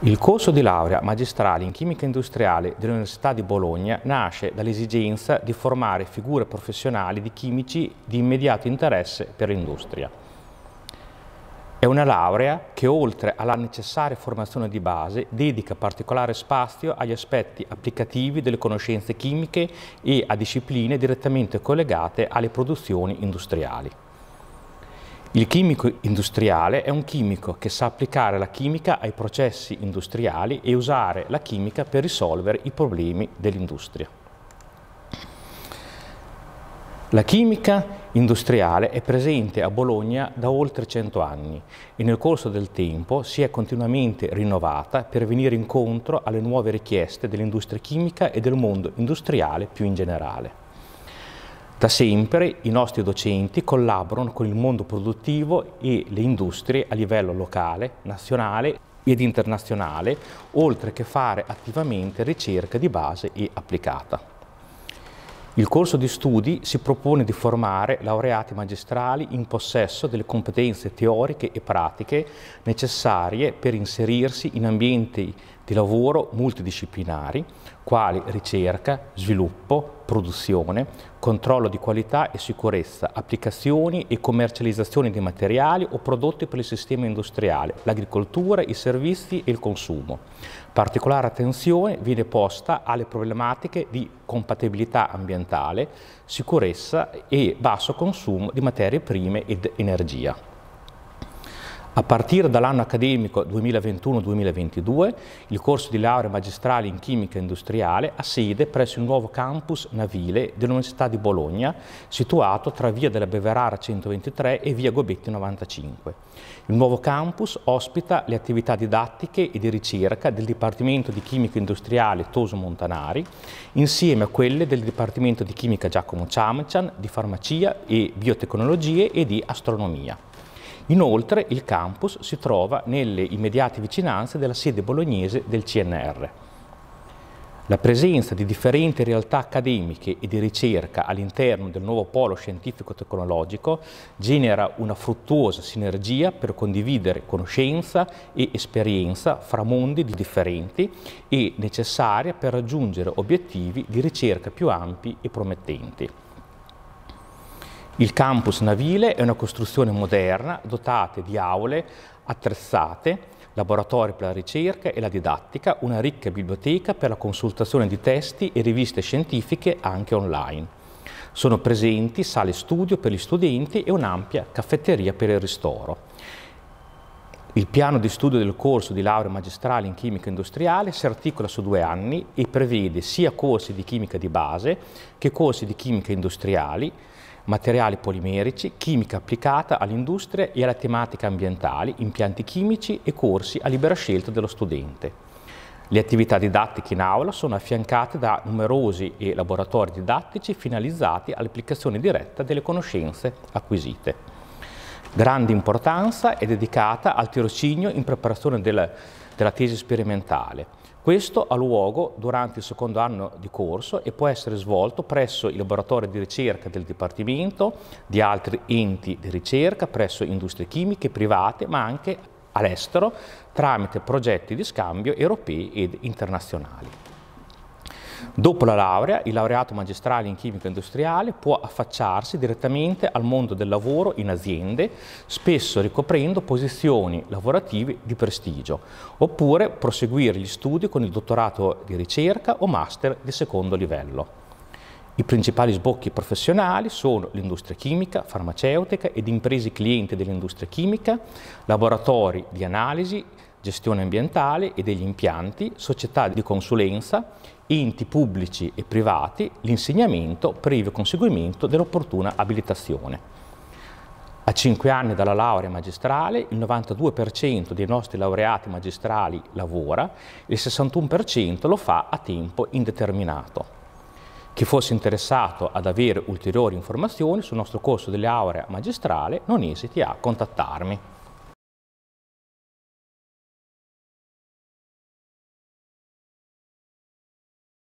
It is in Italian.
Il corso di laurea magistrale in chimica industriale dell'Università di Bologna nasce dall'esigenza di formare figure professionali di chimici di immediato interesse per l'industria. È una laurea che oltre alla necessaria formazione di base dedica particolare spazio agli aspetti applicativi delle conoscenze chimiche e a discipline direttamente collegate alle produzioni industriali. Il chimico industriale è un chimico che sa applicare la chimica ai processi industriali e usare la chimica per risolvere i problemi dell'industria. La chimica industriale è presente a Bologna da oltre 100 anni e nel corso del tempo si è continuamente rinnovata per venire incontro alle nuove richieste dell'industria chimica e del mondo industriale più in generale. Da sempre i nostri docenti collaborano con il mondo produttivo e le industrie a livello locale, nazionale ed internazionale, oltre che fare attivamente ricerca di base e applicata. Il corso di studi si propone di formare laureati magistrali in possesso delle competenze teoriche e pratiche necessarie per inserirsi in ambienti di lavoro multidisciplinari, quali ricerca, sviluppo, produzione, controllo di qualità e sicurezza, applicazioni e commercializzazione di materiali o prodotti per il sistema industriale, l'agricoltura, i servizi e il consumo. Particolare attenzione viene posta alle problematiche di compatibilità ambientale, sicurezza e basso consumo di materie prime ed energia. A partire dall'anno accademico 2021-2022, il corso di laurea magistrale in chimica industriale ha sede presso il nuovo campus navile dell'Università di Bologna, situato tra via della Beverara 123 e via Gobetti 95. Il nuovo campus ospita le attività didattiche e di ricerca del Dipartimento di Chimica Industriale Toso Montanari, insieme a quelle del Dipartimento di Chimica Giacomo Ciamcian, di Farmacia e Biotecnologie e di Astronomia. Inoltre il campus si trova nelle immediate vicinanze della sede bolognese del CNR. La presenza di differenti realtà accademiche e di ricerca all'interno del nuovo polo scientifico-tecnologico genera una fruttuosa sinergia per condividere conoscenza e esperienza fra mondi differenti e necessaria per raggiungere obiettivi di ricerca più ampi e promettenti. Il campus navile è una costruzione moderna dotata di aule attrezzate, laboratori per la ricerca e la didattica, una ricca biblioteca per la consultazione di testi e riviste scientifiche anche online. Sono presenti sale studio per gli studenti e un'ampia caffetteria per il ristoro. Il piano di studio del corso di laurea magistrale in chimica industriale si articola su due anni e prevede sia corsi di chimica di base che corsi di chimica industriali, materiali polimerici, chimica applicata all'industria e alle tematiche ambientali, impianti chimici e corsi a libera scelta dello studente. Le attività didattiche in aula sono affiancate da numerosi laboratori didattici finalizzati all'applicazione diretta delle conoscenze acquisite. Grande importanza è dedicata al tirocinio in preparazione del, della tesi sperimentale, questo ha luogo durante il secondo anno di corso e può essere svolto presso i laboratori di ricerca del Dipartimento, di altri enti di ricerca, presso industrie chimiche private, ma anche all'estero, tramite progetti di scambio europei ed internazionali. Dopo la laurea, il laureato magistrale in chimica industriale può affacciarsi direttamente al mondo del lavoro in aziende, spesso ricoprendo posizioni lavorative di prestigio, oppure proseguire gli studi con il dottorato di ricerca o master di secondo livello. I principali sbocchi professionali sono l'industria chimica, farmaceutica ed imprese clienti dell'industria chimica, laboratori di analisi gestione ambientale e degli impianti, società di consulenza, enti pubblici e privati, l'insegnamento previo conseguimento dell'opportuna abilitazione. A cinque anni dalla laurea magistrale il 92% dei nostri laureati magistrali lavora e il 61% lo fa a tempo indeterminato. Chi fosse interessato ad avere ulteriori informazioni sul nostro corso di laurea magistrale non esiti a contattarmi.